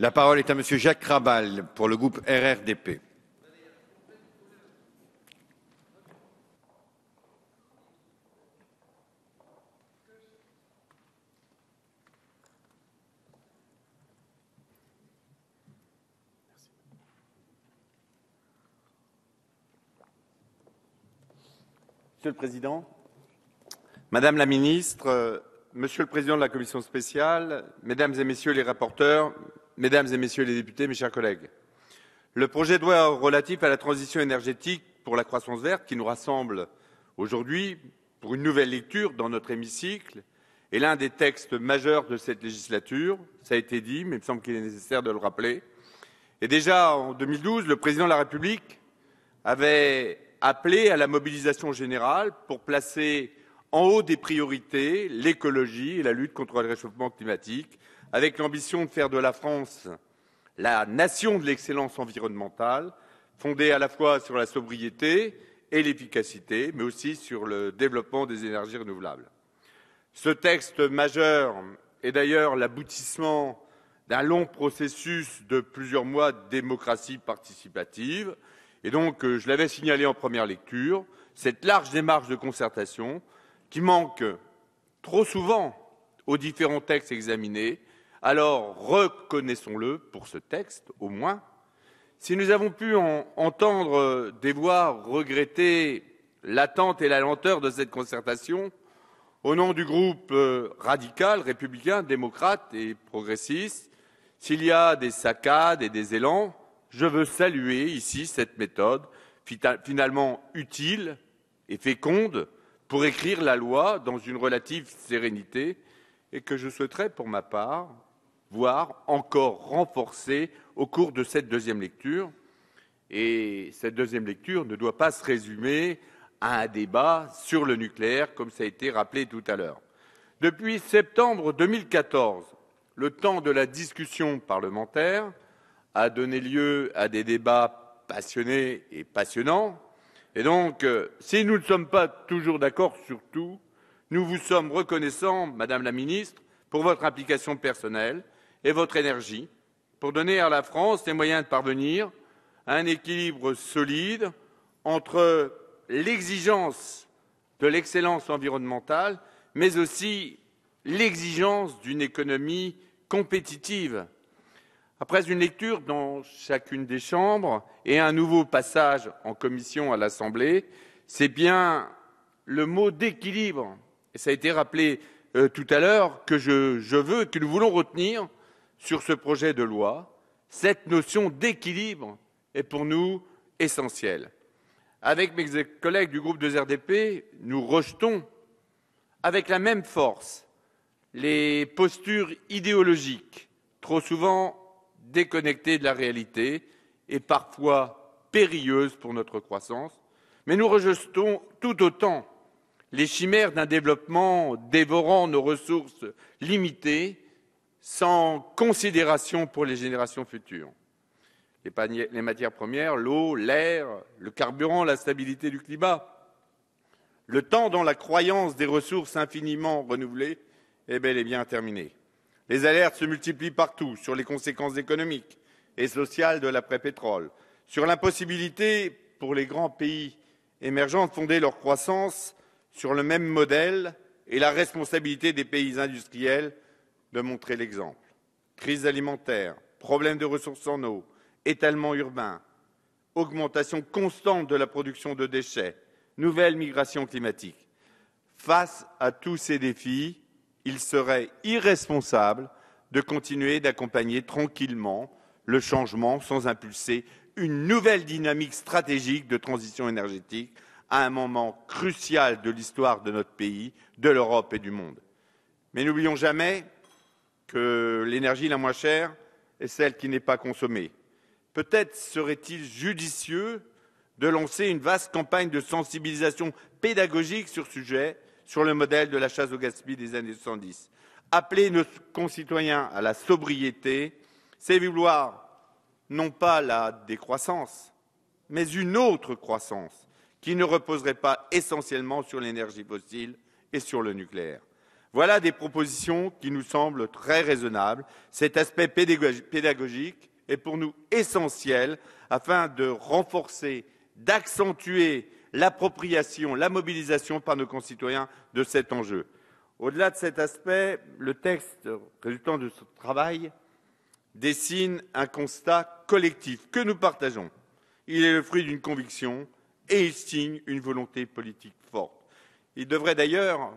La parole est à Monsieur Jacques Rabal pour le groupe RRDP. Monsieur le Président, Madame la Ministre, Monsieur le Président de la Commission spéciale, Mesdames et Messieurs les rapporteurs, Mesdames et Messieurs les députés, mes chers collègues, le projet de loi relatif à la transition énergétique pour la croissance verte qui nous rassemble aujourd'hui pour une nouvelle lecture dans notre hémicycle est l'un des textes majeurs de cette législature. Ça a été dit, mais il me semble qu'il est nécessaire de le rappeler. Et déjà en 2012, le président de la République avait appelé à la mobilisation générale pour placer en haut des priorités l'écologie et la lutte contre le réchauffement climatique, avec l'ambition de faire de la France la nation de l'excellence environnementale, fondée à la fois sur la sobriété et l'efficacité, mais aussi sur le développement des énergies renouvelables. Ce texte majeur est d'ailleurs l'aboutissement d'un long processus de plusieurs mois de démocratie participative. Et donc, euh, je l'avais signalé en première lecture, cette large démarche de concertation qui manque trop souvent aux différents textes examinés alors, reconnaissons-le pour ce texte, au moins, si nous avons pu entendre euh, des voix regretter l'attente et la lenteur de cette concertation, au nom du groupe euh, radical, républicain, démocrate et progressiste, s'il y a des saccades et des élans, je veux saluer ici cette méthode finalement utile et féconde pour écrire la loi dans une relative sérénité et que je souhaiterais, pour ma part, voire encore renforcée au cours de cette deuxième lecture. Et cette deuxième lecture ne doit pas se résumer à un débat sur le nucléaire, comme ça a été rappelé tout à l'heure. Depuis septembre 2014, le temps de la discussion parlementaire a donné lieu à des débats passionnés et passionnants. Et donc, euh, si nous ne sommes pas toujours d'accord sur tout, nous vous sommes reconnaissants, Madame la Ministre, pour votre implication personnelle, et votre énergie pour donner à la France les moyens de parvenir à un équilibre solide entre l'exigence de l'excellence environnementale, mais aussi l'exigence d'une économie compétitive. Après une lecture dans chacune des chambres et un nouveau passage en commission à l'Assemblée, c'est bien le mot d'équilibre, et ça a été rappelé euh, tout à l'heure, que je, je veux et que nous voulons retenir sur ce projet de loi, cette notion d'équilibre est pour nous essentielle. Avec mes collègues du groupe 2RDP, nous rejetons avec la même force les postures idéologiques, trop souvent déconnectées de la réalité et parfois périlleuses pour notre croissance, mais nous rejetons tout autant les chimères d'un développement dévorant nos ressources limitées sans considération pour les générations futures. Les, matières premières, l'eau, l'air, le carburant, la stabilité du climat, le temps dont la croyance des ressources infiniment renouvelées est bel et bien terminée. Les alertes se multiplient partout sur les conséquences économiques et sociales de l'après-pétrole, sur l'impossibilité pour les grands pays émergents de fonder leur croissance sur le même modèle et la responsabilité des pays industriels de montrer l'exemple. Crise alimentaire, problème de ressources en eau, étalement urbain, augmentation constante de la production de déchets, nouvelle migration climatique. Face à tous ces défis, il serait irresponsable de continuer d'accompagner tranquillement le changement sans impulser une nouvelle dynamique stratégique de transition énergétique à un moment crucial de l'histoire de notre pays, de l'Europe et du monde. Mais n'oublions jamais que l'énergie la moins chère est celle qui n'est pas consommée. Peut-être serait-il judicieux de lancer une vaste campagne de sensibilisation pédagogique sur ce sujet, sur le modèle de la chasse au gaspillage des années 70. Appeler nos concitoyens à la sobriété, c'est vouloir non pas la décroissance, mais une autre croissance qui ne reposerait pas essentiellement sur l'énergie fossile et sur le nucléaire. Voilà des propositions qui nous semblent très raisonnables. Cet aspect pédagogique est pour nous essentiel afin de renforcer, d'accentuer l'appropriation, la mobilisation par nos concitoyens de cet enjeu. Au-delà de cet aspect, le texte résultant de ce travail dessine un constat collectif que nous partageons. Il est le fruit d'une conviction et il signe une volonté politique forte. Il devrait d'ailleurs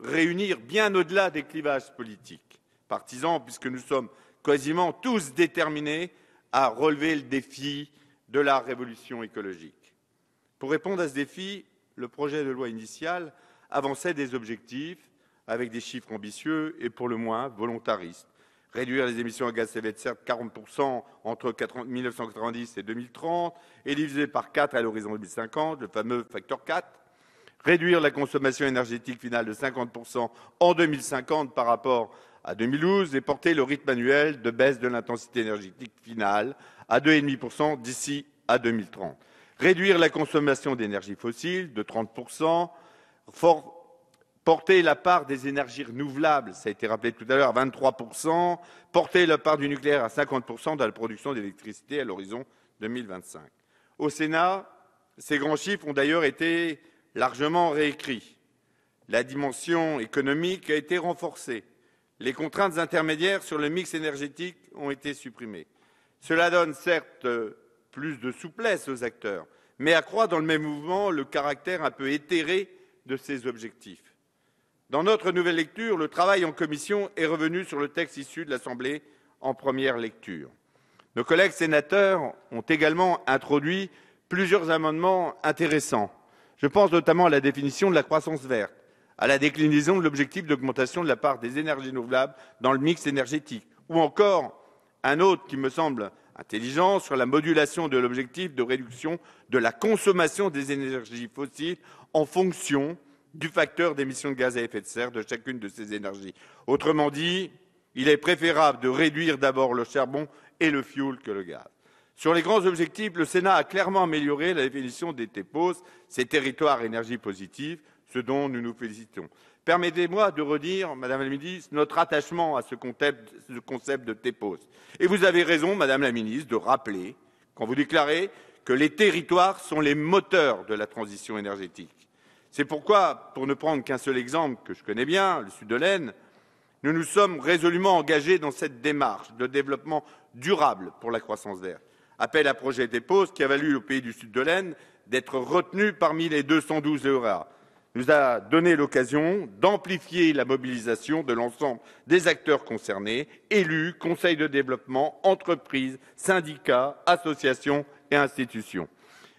réunir bien au-delà des clivages politiques partisans, puisque nous sommes quasiment tous déterminés à relever le défi de la révolution écologique. Pour répondre à ce défi, le projet de loi initial avançait des objectifs avec des chiffres ambitieux et pour le moins volontaristes. Réduire les émissions de gaz à effet de serre de 40% entre 1990 et 2030 et diviser par 4 à l'horizon 2050, le fameux facteur 4 réduire la consommation énergétique finale de 50% en 2050 par rapport à 2012 et porter le rythme annuel de baisse de l'intensité énergétique finale à 2,5% d'ici à 2030. Réduire la consommation d'énergie fossile de 30%, porter la part des énergies renouvelables, ça a été rappelé tout à l'heure, à 23%, porter la part du nucléaire à 50% dans la production d'électricité à l'horizon 2025. Au Sénat, ces grands chiffres ont d'ailleurs été largement réécrit. La dimension économique a été renforcée. Les contraintes intermédiaires sur le mix énergétique ont été supprimées. Cela donne certes plus de souplesse aux acteurs, mais accroît dans le même mouvement le caractère un peu éthéré de ces objectifs. Dans notre nouvelle lecture, le travail en commission est revenu sur le texte issu de l'Assemblée en première lecture. Nos collègues sénateurs ont également introduit plusieurs amendements intéressants je pense notamment à la définition de la croissance verte, à la déclinaison de l'objectif d'augmentation de la part des énergies renouvelables dans le mix énergétique, ou encore un autre qui me semble intelligent sur la modulation de l'objectif de réduction de la consommation des énergies fossiles en fonction du facteur d'émission de gaz à effet de serre de chacune de ces énergies. Autrement dit, il est préférable de réduire d'abord le charbon et le fioul que le gaz. Sur les grands objectifs, le Sénat a clairement amélioré la définition des TEPOS, ces territoires énergie positive, ce dont nous nous félicitons. Permettez-moi de redire, Madame la Ministre, notre attachement à ce concept, de TEPOS. Et vous avez raison, Madame la Ministre, de rappeler, quand vous déclarez que les territoires sont les moteurs de la transition énergétique. C'est pourquoi, pour ne prendre qu'un seul exemple que je connais bien, le sud de l'Aisne, nous nous sommes résolument engagés dans cette démarche de développement durable pour la croissance d'air. Appel à projet dépose qui a valu au pays du sud de l'Aisne d'être retenu parmi les 212 euros. nous a donné l'occasion d'amplifier la mobilisation de l'ensemble des acteurs concernés, élus, conseils de développement, entreprises, syndicats, associations et institutions.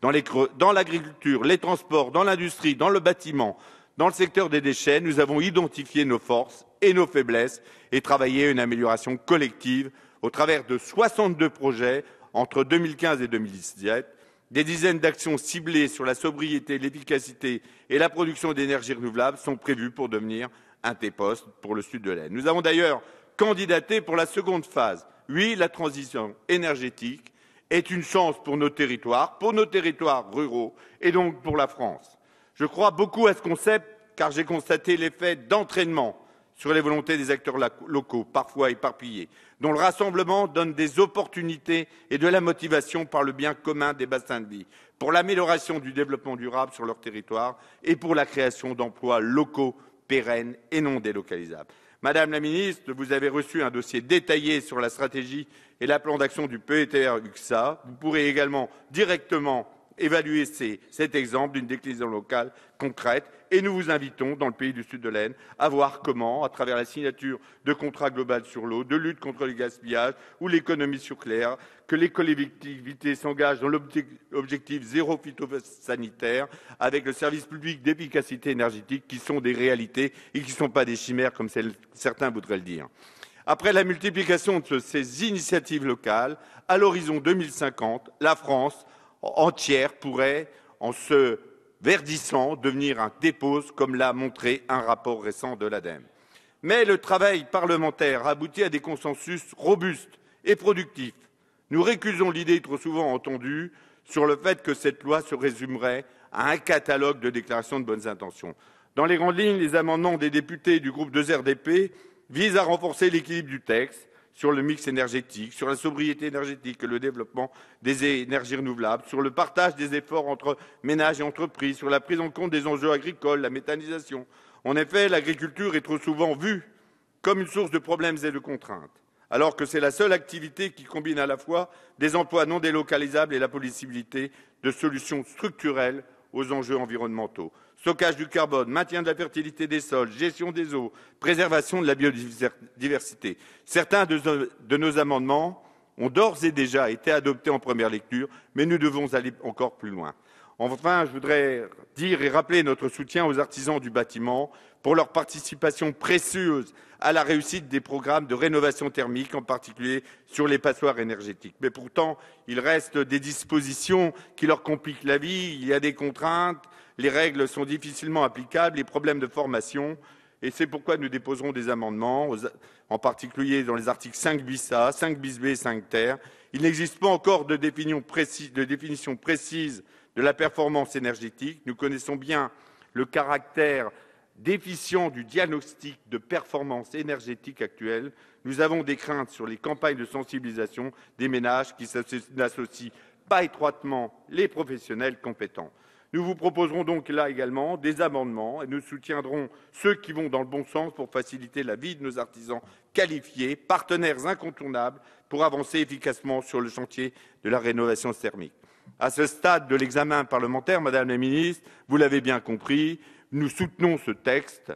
Dans l'agriculture, les transports, dans l'industrie, dans le bâtiment, dans le secteur des déchets, nous avons identifié nos forces et nos faiblesses et travaillé à une amélioration collective au travers de 62 projets entre 2015 et 2017, des dizaines d'actions ciblées sur la sobriété, l'efficacité et la production d'énergie renouvelable sont prévues pour devenir un T poste pour le sud de l'Aisne. Nous avons d'ailleurs candidaté pour la seconde phase. Oui, la transition énergétique est une chance pour nos territoires, pour nos territoires ruraux et donc pour la France. Je crois beaucoup à ce concept car j'ai constaté l'effet d'entraînement sur les volontés des acteurs locaux, parfois éparpillés, dont le rassemblement donne des opportunités et de la motivation par le bien commun des bassins de vie, pour l'amélioration du développement durable sur leur territoire et pour la création d'emplois locaux pérennes et non délocalisables. Madame la ministre, vous avez reçu un dossier détaillé sur la stratégie et la plan d'action du PETR-UXA. Vous pourrez également directement évaluer cet exemple d'une déclinaison locale concrète et nous vous invitons, dans le pays du sud de l'Aisne, à voir comment, à travers la signature de contrats globaux sur l'eau, de lutte contre le gaspillage ou l'économie circulaire, que les collectivités s'engagent dans l'objectif zéro phytosanitaire avec le service public d'efficacité énergétique qui sont des réalités et qui ne sont pas des chimères comme certains voudraient le dire. Après la multiplication de ces initiatives locales, à l'horizon 2050, la France entière pourrait, en se verdissant devenir un dépôt, comme l'a montré un rapport récent de l'ADEME. Mais le travail parlementaire a abouti à des consensus robustes et productifs. Nous récusons l'idée trop souvent entendue sur le fait que cette loi se résumerait à un catalogue de déclarations de bonnes intentions. Dans les grandes lignes, les amendements des députés du groupe 2 RDP visent à renforcer l'équilibre du texte, sur le mix énergétique, sur la sobriété énergétique et le développement des énergies renouvelables, sur le partage des efforts entre ménages et entreprises, sur la prise en compte des enjeux agricoles, la méthanisation. En effet, l'agriculture est trop souvent vue comme une source de problèmes et de contraintes, alors que c'est la seule activité qui combine à la fois des emplois non délocalisables et la possibilité de solutions structurelles aux enjeux environnementaux stockage du carbone, maintien de la fertilité des sols, gestion des eaux, préservation de la biodiversité. Certains de nos amendements ont d'ores et déjà été adoptés en première lecture, mais nous devons aller encore plus loin. Enfin, je voudrais dire et rappeler notre soutien aux artisans du bâtiment pour leur participation précieuse à la réussite des programmes de rénovation thermique, en particulier sur les passoires énergétiques. Mais pourtant, il reste des dispositions qui leur compliquent la vie, il y a des contraintes, les règles sont difficilement applicables, les problèmes de formation, et c'est pourquoi nous déposerons des amendements, en particulier dans les articles 5 bis A, 5 bis B et 5 ter. Il n'existe pas encore de définition de définition précise de la performance énergétique. Nous connaissons bien le caractère déficient du diagnostic de performance énergétique actuel. Nous avons des craintes sur les campagnes de sensibilisation des ménages qui n'associent pas étroitement les professionnels compétents. Nous vous proposerons donc là également des amendements et nous soutiendrons ceux qui vont dans le bon sens pour faciliter la vie de nos artisans qualifiés, partenaires incontournables pour avancer efficacement sur le chantier de la rénovation thermique. À ce stade de l'examen parlementaire, Madame la Ministre, vous l'avez bien compris, nous soutenons ce texte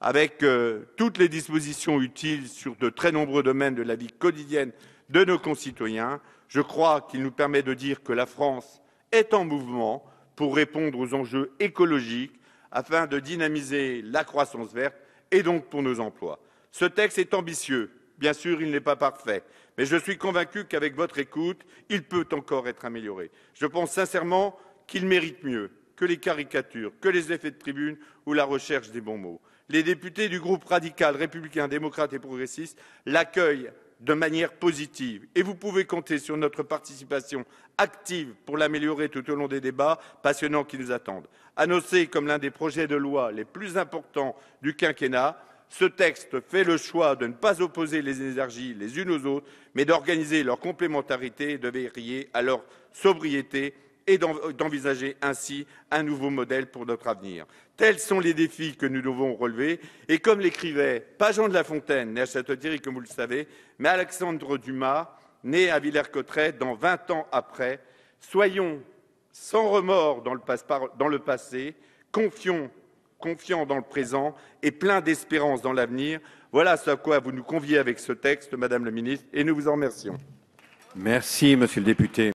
avec euh, toutes les dispositions utiles sur de très nombreux domaines de la vie quotidienne de nos concitoyens. Je crois qu'il nous permet de dire que la France est en mouvement pour répondre aux enjeux écologiques afin de dynamiser la croissance verte et donc pour nos emplois. Ce texte est ambitieux, Bien sûr, il n'est pas parfait, mais je suis convaincu qu'avec votre écoute, il peut encore être amélioré. Je pense sincèrement qu'il mérite mieux que les caricatures, que les effets de tribune ou la recherche des bons mots. Les députés du groupe radical, républicain, démocrate et progressiste l'accueillent de manière positive et vous pouvez compter sur notre participation active pour l'améliorer tout au long des débats passionnants qui nous attendent. Annoncé comme l'un des projets de loi les plus importants du quinquennat, ce texte fait le choix de ne pas opposer les énergies les unes aux autres, mais d'organiser leur complémentarité et de veiller à leur sobriété et d'envisager ainsi un nouveau modèle pour notre avenir. Tels sont les défis que nous devons relever. Et comme l'écrivait pas Jean de La Fontaine, né à Château-Thierry, comme vous le savez, mais Alexandre Dumas, né à Villers-Cotterêts, dans 20 ans après, soyons sans remords dans le, passé, confions confiant dans le présent et plein d'espérance dans l'avenir. Voilà ce à quoi vous nous conviez avec ce texte, Madame la Ministre, et nous vous en remercions. Merci, Monsieur le député.